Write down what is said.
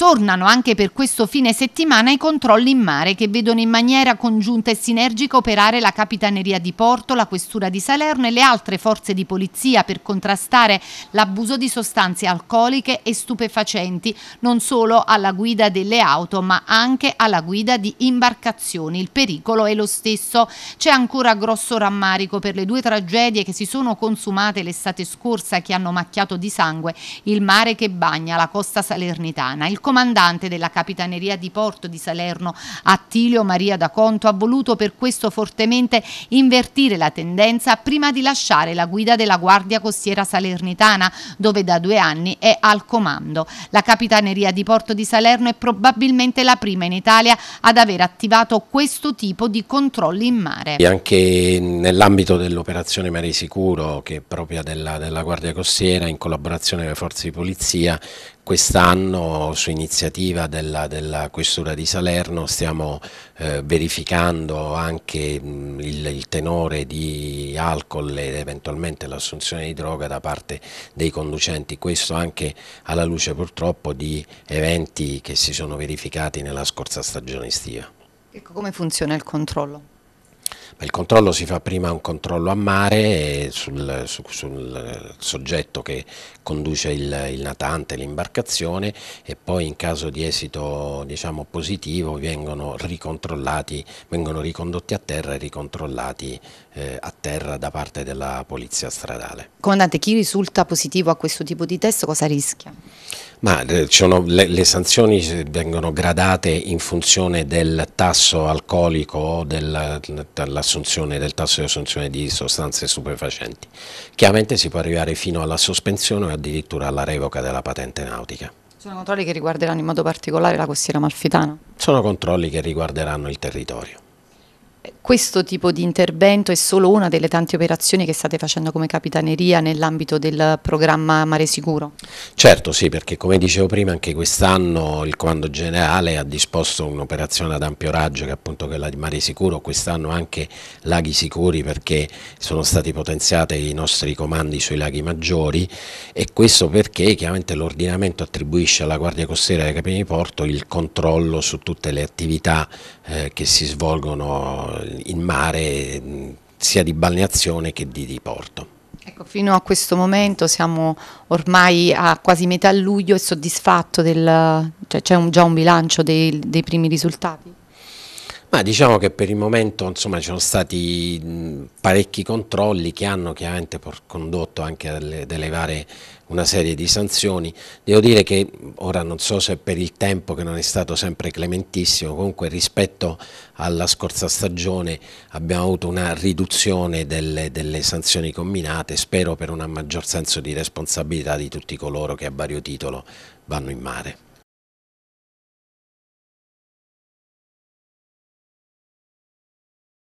Tornano anche per questo fine settimana i controlli in mare che vedono in maniera congiunta e sinergica operare la Capitaneria di Porto, la Questura di Salerno e le altre forze di polizia per contrastare l'abuso di sostanze alcoliche e stupefacenti, non solo alla guida delle auto ma anche alla guida di imbarcazioni. Il pericolo è lo stesso. C'è ancora grosso rammarico per le due tragedie che si sono consumate l'estate scorsa che hanno macchiato di sangue il mare che bagna la costa salernitana. Il comandante della Capitaneria di Porto di Salerno, Attilio Maria da Conto, ha voluto per questo fortemente invertire la tendenza prima di lasciare la guida della Guardia Costiera Salernitana, dove da due anni è al comando. La Capitaneria di Porto di Salerno è probabilmente la prima in Italia ad aver attivato questo tipo di controlli in mare. E anche nell'ambito dell'operazione Mare Sicuro, che è propria della, della Guardia Costiera, in collaborazione con le forze di polizia, Quest'anno su iniziativa della, della, Questura di Salerno stiamo eh, verificando anche mh, il, il, tenore di alcol ed eventualmente l'assunzione di droga da parte dei conducenti, questo anche alla luce purtroppo di eventi che si sono verificati nella scorsa stagione estiva. Ecco, come funziona il controllo? il controllo si fa prima un controllo a mare sul, sul, sul soggetto che conduce il, il natante, l'imbarcazione e poi in caso di esito diciamo, positivo vengono, ricontrollati, vengono ricondotti a terra e ricontrollati eh, a terra da parte della polizia stradale. Comandante, chi risulta positivo a questo tipo di test cosa rischia? Ma eh, sono, le, le, sanzioni eh, vengono gradate in funzione del tasso alcolico o dell'assunzione del tasso di assunzione di sostanze stupefacenti. Chiaramente si può arrivare fino alla sospensione o addirittura alla revoca della patente nautica. Sono controlli che riguarderanno in modo particolare la costiera malfitana? Sono controlli che riguarderanno il territorio. Questo tipo di intervento è solo una delle tante operazioni che state facendo come capitaneria nell'ambito del programma Mare Sicuro? Certo sì, perché come dicevo prima anche quest'anno il Comando Generale ha disposto un'operazione ad ampio raggio che è appunto quella di Mare Sicuro, quest'anno anche laghi sicuri perché sono stati potenziati i nostri comandi sui laghi maggiori e questo perché chiaramente l'ordinamento attribuisce alla Guardia Costiera e ai Capini di Porto il controllo su tutte le attività eh, che si svolgono in mare sia di balneazione che di, di porto. Ecco, fino a questo momento siamo ormai a quasi metà luglio e soddisfatto del... cioè c'è già un bilancio dei, dei primi risultati? Ma diciamo che per il momento insomma, ci sono stati parecchi controlli che hanno chiaramente condotto anche ad elevare una serie di sanzioni. Devo dire che ora non so se per il tempo che non è stato sempre clementissimo, comunque rispetto alla scorsa stagione abbiamo avuto una riduzione delle, delle sanzioni combinate, spero per un maggior senso di responsabilità di tutti coloro che a vario titolo vanno in mare.